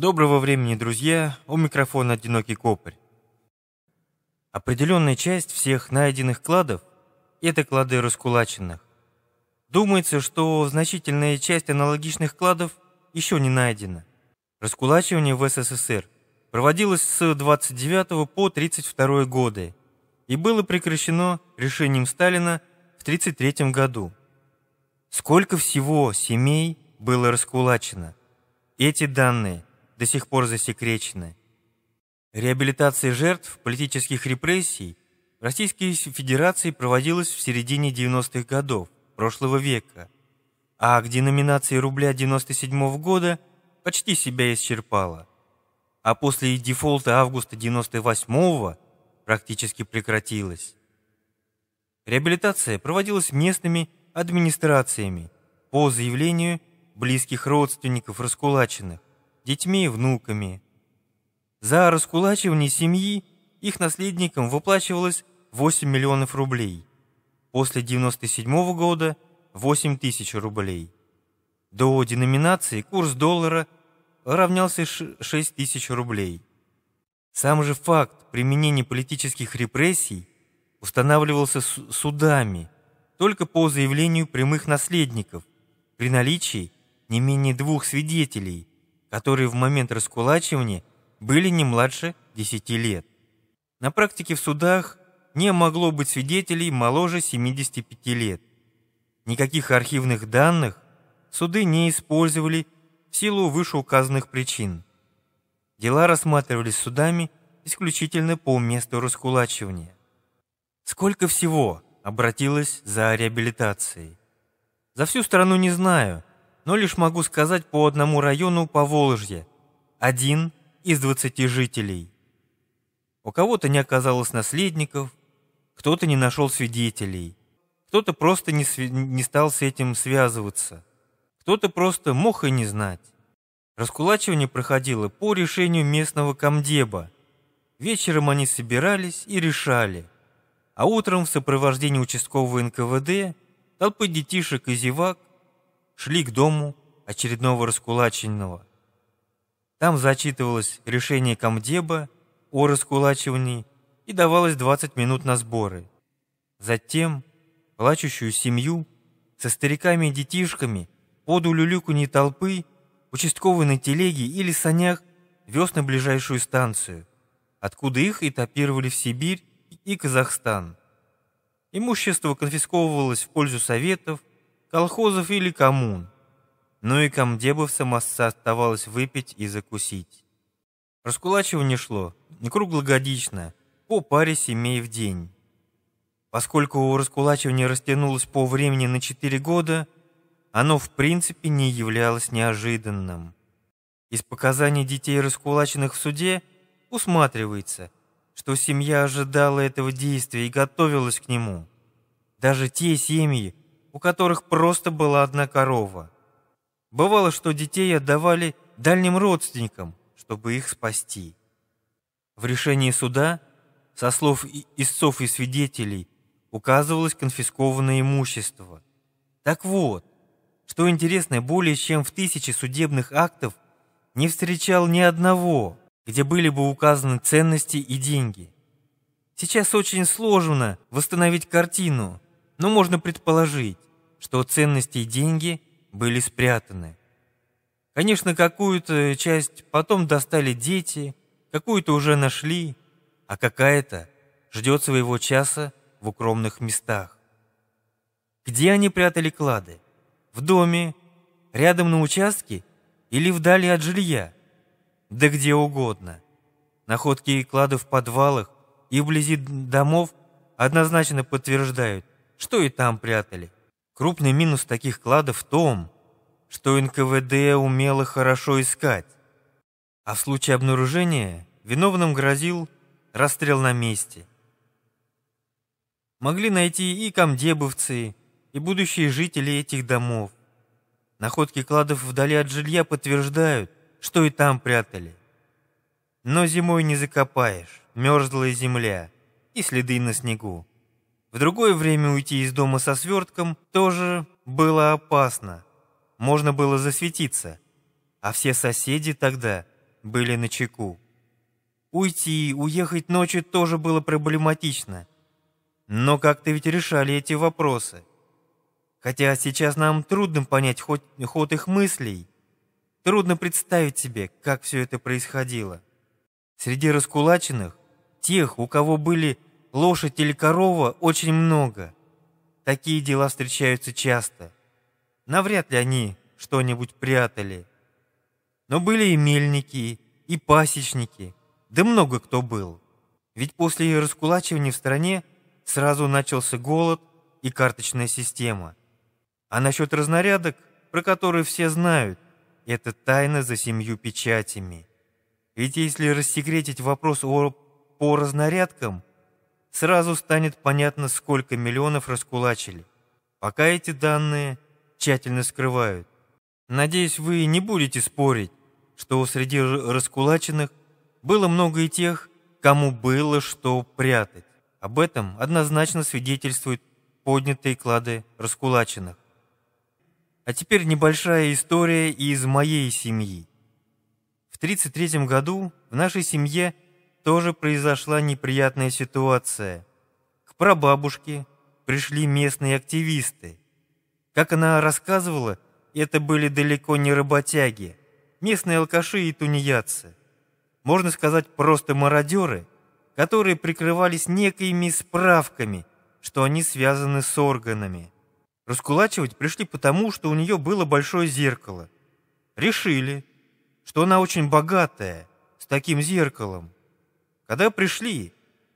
Доброго времени, друзья! У микрофона «Одинокий копарь». Определенная часть всех найденных кладов – это клады раскулаченных. Думается, что значительная часть аналогичных кладов еще не найдена. Раскулачивание в СССР проводилось с 29 по 32 годы и было прекращено решением Сталина в 33 году. Сколько всего семей было раскулачено? Эти данные – до сих пор засекречены. Реабилитация жертв политических репрессий в Российской Федерации проводилась в середине 90-х годов прошлого века, а к деноминации рубля 97 -го года почти себя исчерпала. А после дефолта августа 98-го практически прекратилась. Реабилитация проводилась местными администрациями по заявлению близких родственников раскулаченных, детьми и внуками. За раскулачивание семьи их наследникам выплачивалось 8 миллионов рублей, после 1997 года 8 тысяч рублей. До деноминации курс доллара равнялся 6 тысяч рублей. Сам же факт применения политических репрессий устанавливался судами только по заявлению прямых наследников при наличии не менее двух свидетелей, которые в момент раскулачивания были не младше 10 лет. На практике в судах не могло быть свидетелей моложе 75 лет. Никаких архивных данных суды не использовали в силу вышеуказанных причин. Дела рассматривались судами исключительно по месту раскулачивания. Сколько всего обратилось за реабилитацией? За всю страну не знаю – но лишь могу сказать по одному району по Поволжья. Один из двадцати жителей. У кого-то не оказалось наследников, кто-то не нашел свидетелей, кто-то просто не, не стал с этим связываться, кто-то просто мог и не знать. Раскулачивание проходило по решению местного комдеба. Вечером они собирались и решали. А утром в сопровождении участкового НКВД толпы детишек и зевак шли к дому очередного раскулаченного. Там зачитывалось решение комдеба о раскулачивании и давалось 20 минут на сборы. Затем плачущую семью со стариками и детишками под улюлюканье толпы участковый на телеге или санях вез на ближайшую станцию, откуда их этапировали в Сибирь и Казахстан. Имущество конфисковывалось в пользу советов, колхозов или коммун. Ну и комдебовцам оставалось выпить и закусить. Раскулачивание шло не круглогодично, по паре семей в день. Поскольку раскулачивание растянулось по времени на 4 года, оно в принципе не являлось неожиданным. Из показаний детей, раскулаченных в суде, усматривается, что семья ожидала этого действия и готовилась к нему. Даже те семьи, у которых просто была одна корова. Бывало, что детей отдавали дальним родственникам, чтобы их спасти. В решении суда, со слов истцов и свидетелей, указывалось конфискованное имущество. Так вот, что интересно, более чем в тысячи судебных актов не встречал ни одного, где были бы указаны ценности и деньги. Сейчас очень сложно восстановить картину, но можно предположить, что ценности и деньги были спрятаны. Конечно, какую-то часть потом достали дети, какую-то уже нашли, а какая-то ждет своего часа в укромных местах. Где они прятали клады? В доме, рядом на участке или вдали от жилья? Да где угодно. Находки и клады в подвалах и вблизи домов однозначно подтверждают, что и там прятали. Крупный минус таких кладов в том, что НКВД умело хорошо искать. А в случае обнаружения виновным грозил расстрел на месте. Могли найти и комдебовцы, и будущие жители этих домов. Находки кладов вдали от жилья подтверждают, что и там прятали. Но зимой не закопаешь, мерзлая земля и следы на снегу. В другое время уйти из дома со свертком тоже было опасно. Можно было засветиться. А все соседи тогда были на чеку. Уйти, уехать ночью тоже было проблематично. Но как-то ведь решали эти вопросы. Хотя сейчас нам трудно понять ход, ход их мыслей. Трудно представить себе, как все это происходило. Среди раскулаченных, тех, у кого были лошадь или корова очень много. Такие дела встречаются часто. Навряд ли они что-нибудь прятали. Но были и мельники, и пасечники, да много кто был. Ведь после раскулачивания в стране сразу начался голод и карточная система. А насчет разнарядок, про которые все знают, это тайна за семью печатями. Ведь если рассекретить вопрос о, по разнарядкам – сразу станет понятно, сколько миллионов раскулачили. Пока эти данные тщательно скрывают. Надеюсь, вы не будете спорить, что среди раскулаченных было много и тех, кому было что прятать. Об этом однозначно свидетельствуют поднятые клады раскулаченных. А теперь небольшая история из моей семьи. В 1933 году в нашей семье – тоже произошла неприятная ситуация. К прабабушке пришли местные активисты. Как она рассказывала, это были далеко не работяги, местные алкаши и тунеядцы. Можно сказать, просто мародеры, которые прикрывались некими справками, что они связаны с органами. Раскулачивать пришли потому, что у нее было большое зеркало. Решили, что она очень богатая, с таким зеркалом. Когда пришли,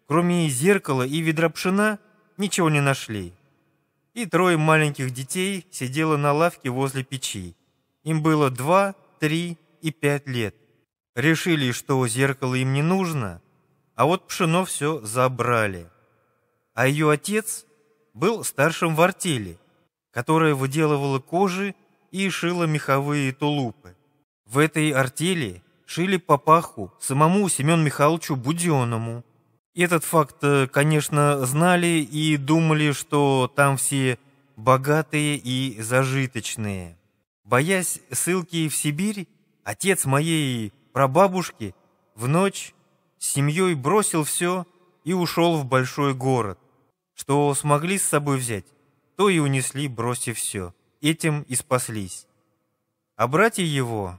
кроме зеркала и ведра пшена, ничего не нашли. И трое маленьких детей сидело на лавке возле печи. Им было два, три и пять лет. Решили, что зеркало им не нужно, а вот пшено все забрали. А ее отец был старшим в артели, которая выделывала кожи и шила меховые тулупы. В этой артели шили папаху самому Семену Михайловичу Буденному. Этот факт, э, конечно, знали и думали, что там все богатые и зажиточные. Боясь ссылки в Сибирь, отец моей прабабушки в ночь с семьей бросил все и ушел в большой город. Что смогли с собой взять, то и унесли, бросив все. Этим и спаслись. А братья его,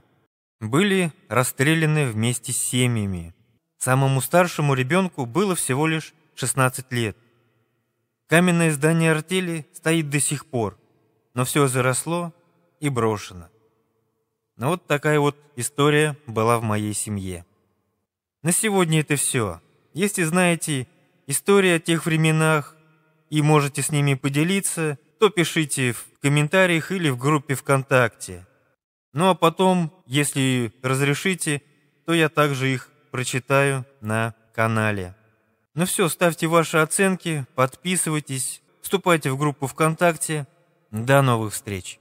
были расстреляны вместе с семьями. Самому старшему ребенку было всего лишь 16 лет. Каменное здание артели стоит до сих пор, но все заросло и брошено. Но вот такая вот история была в моей семье. На сегодня это все. Если знаете истории о тех временах и можете с ними поделиться, то пишите в комментариях или в группе ВКонтакте. Ну а потом если разрешите, то я также их прочитаю на канале. Ну все, ставьте ваши оценки, подписывайтесь, вступайте в группу ВКонтакте. До новых встреч!